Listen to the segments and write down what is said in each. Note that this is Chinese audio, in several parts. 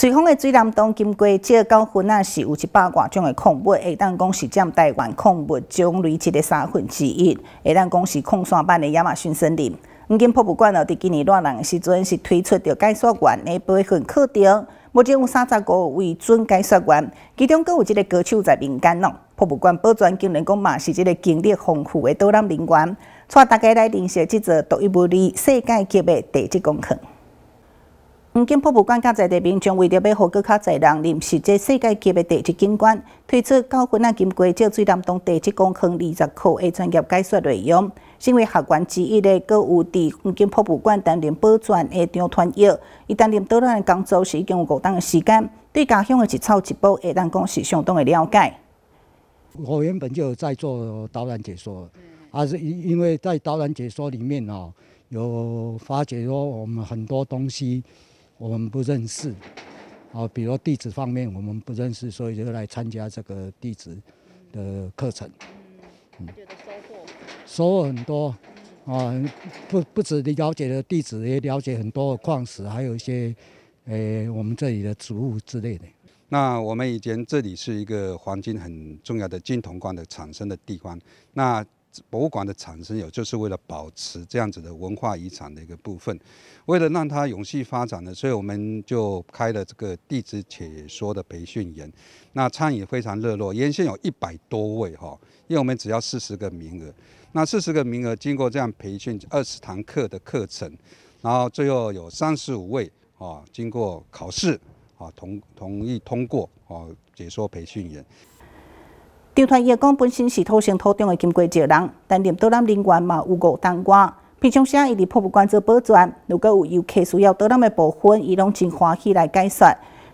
随风的水南东经过这个高原啊，是有一百偌种的矿物，会当讲是占台湾矿物种类积的三分之一，会当讲是矿山般的亚马逊森林。黄金博物馆哦，伫今年热人时阵是推出着解说员的培训课程，目前有三十五位准解说员，其中阁有一个歌手在民间哦。博物馆保存经理讲嘛，是这个经历丰富的导览人员，带大家来认识这座独一无二世界级的地质公园。风景博物馆甲在地民将为着要互搁较侪人认识这世界级嘅地质景观，推出《高句丽金龟》这最南东地质公园二十课嘅专业解说内容。身为学员之一咧，搁有风景博物馆担任保览嘅张团友，伊担任导览嘅工作是已经有五长嘅时间，对家乡嘅一草一木，会当讲是相当嘅了解。我原本就有在做导览解说，啊，是因为在导览解说里面哦，有发觉说我们很多东西。我们不认识，啊，比如地质方面我们不认识，所以就来参加这个地质的课程。嗯。收获收获很多，啊，不不止了解了地质，也了解很多矿石，还有一些，诶，我们这里的植物之类的。那我们以前这里是一个黄金很重要的金铜矿的产生的地方。那博物馆的产生有就是为了保持这样子的文化遗产的一个部分，为了让它永续发展呢，所以我们就开了这个地址，解说的培训员。那参与非常热络，沿线有一百多位哈，因为我们只要四十个名额。那四十个名额经过这样培训，二十堂课的课程，然后最后有三十五位啊，经过考试啊同同意通过啊解说培训员。张团业讲，本身是土生土长的金鸡石人，但连到咱人员嘛有五当官。平常时，伊伫博物馆做保存。如果有游客需要到咱的部分，伊拢真欢喜来解说。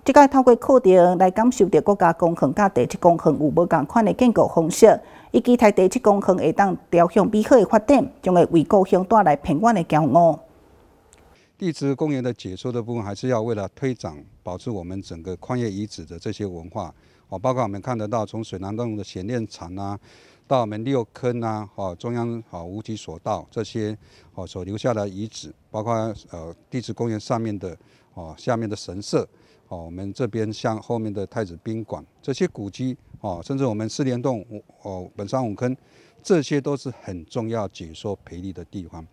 即个透过课程来感受着国家工程甲地质工程有无共款的建构方式，以及在地质工程会当朝向美好的发展，将会为故乡带来平稳的骄傲。地质公园的解说的部分，还是要为了推广。保持我们整个矿业遗址的这些文化，哦，包括我们看得到，从水南洞的显炼场啊，到我们六坑啊，哦，中央哦无极索道这些哦所留下来的遗址，包括呃地质公园上面的哦下面的神社，哦，我们这边像后面的太子宾馆这些古迹哦，甚至我们四连洞哦本山五坑，这些都是很重要解说陪力的地方。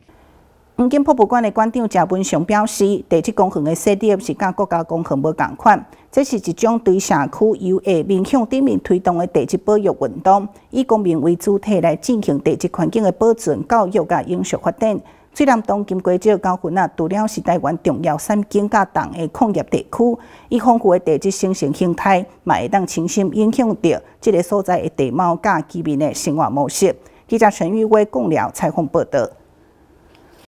黄金博物馆的馆长郑文雄表示，地质公园的设立是甲国家公园无共款，这是一种对社区由下面向顶面推动的地质保育运动，以公民为主体来进行地质环境的保存、教育、甲、永续发展。最让当今贵个高分啊，除了是台湾重要山景、甲、洞的矿业地区，以丰富的地质生成形态，嘛会当深深影响到这个所在的地貌甲居民的生活模式。记者陈玉伟讲了采访报道。